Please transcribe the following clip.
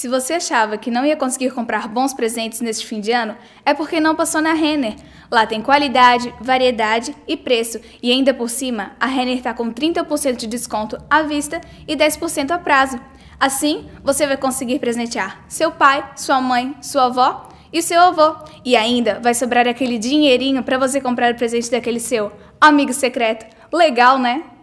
Se você achava que não ia conseguir comprar bons presentes neste fim de ano, é porque não passou na Renner. Lá tem qualidade, variedade e preço, e ainda por cima, a Renner está com 30% de desconto à vista e 10% a prazo. Assim, você vai conseguir presentear seu pai, sua mãe, sua avó e seu avô. E ainda vai sobrar aquele dinheirinho para você comprar o presente daquele seu amigo secreto. Legal, né?